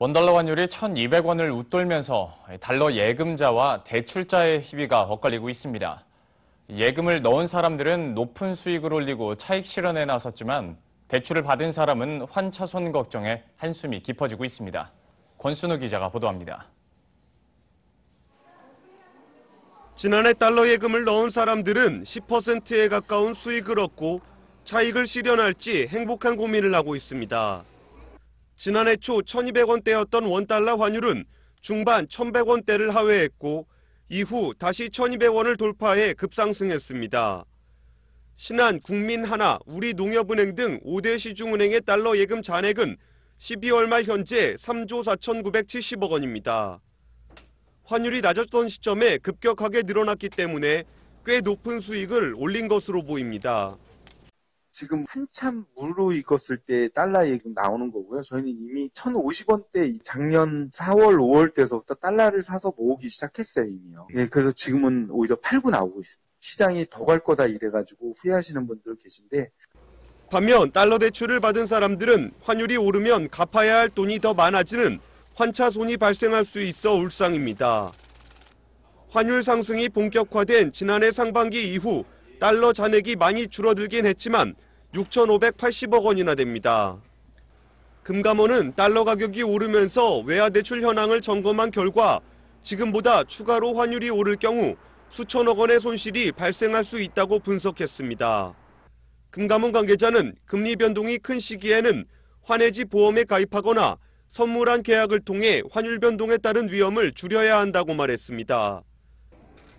원달러 환율이 1,200원을 웃돌면서 달러 예금자와 대출자의 희비가 엇갈리고 있습니다. 예금을 넣은 사람들은 높은 수익을 올리고 차익 실현에 나섰지만 대출을 받은 사람은 환차손 걱정에 한숨이 깊어지고 있습니다. 권순우 기자가 보도합니다. 지난해 달러 예금을 넣은 사람들은 10%에 가까운 수익을 얻고 차익을 실현할지 행복한 고민을 하고 있습니다. 지난해 초 1200원대였던 원달러 환율은 중반 1100원대를 하회했고 이후 다시 1200원을 돌파해 급상승했습니다. 신한, 국민하나, 우리농협은행 등 5대 시중은행의 달러 예금 잔액은 12월 말 현재 3조 4,970억 원입니다. 환율이 낮았던 시점에 급격하게 늘어났기 때문에 꽤 높은 수익을 올린 것으로 보입니다. 지금 한참 물로 익었을 때 달러 얘기 나오는 거고요. 저희는 이미 1,050원대 작년 4월, 5월 때서부터 달러를 사서 모으기 시작했어요, 이미요. 예, 그래서 지금은 오히려 팔고 나오고 있습니다. 시장이 더 갈 거다 이래가지고 후회하시는 분들 계신데 반면 달러 대출을 받은 사람들은 환율이 오르면 갚아야 할 돈이 더 많아지는 환차손이 발생할 수 있어 울상입니다. 환율 상승이 본격화된 지난해 상반기 이후 달러 잔액이 많이 줄어들긴 했지만 6,580억 원이나 됩니다. 금감원은 달러 가격이 오르면서 외화 대출 현황을 점검한 결과 지금보다 추가로 환율이 오를 경우 수천억 원의 손실이 발생할 수 있다고 분석했습니다. 금감원 관계자는 금리 변동이 큰 시기에는 환해지 보험에 가입하거나 선물한 계약을 통해 환율 변동에 따른 위험을 줄여야 한다고 말했습니다.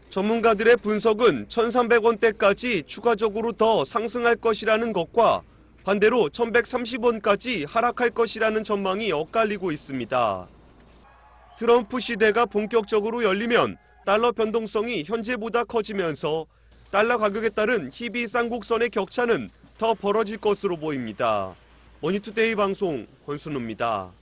전문가들의 분석은 1,300원대까지 추가적으로 더 상승할 것이라는 것과 반대로 1,130원까지 하락할 것이라는 전망이 엇갈리고 있습니다. 트럼프 시대가 본격적으로 열리면 달러 변동성이 현재보다 커지면서 달러 가격에 따른 희비 쌍곡선의 격차는 더 벌어질 것으로 보입니다. 머니투데이 방송 권순우입니다.